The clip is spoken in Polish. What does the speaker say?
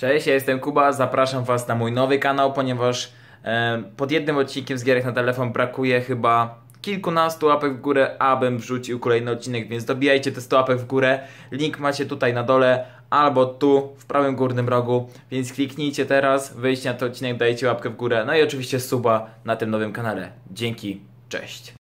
Cześć, ja jestem Kuba, zapraszam Was na mój nowy kanał, ponieważ e, pod jednym odcinkiem z Gierek na telefon brakuje chyba kilkunastu łapek w górę, abym wrzucił kolejny odcinek, więc dobijajcie te 100 łapek w górę. Link macie tutaj na dole albo tu w prawym górnym rogu, więc kliknijcie teraz, wyjdźcie na ten odcinek, dajcie łapkę w górę, no i oczywiście suba na tym nowym kanale. Dzięki, cześć.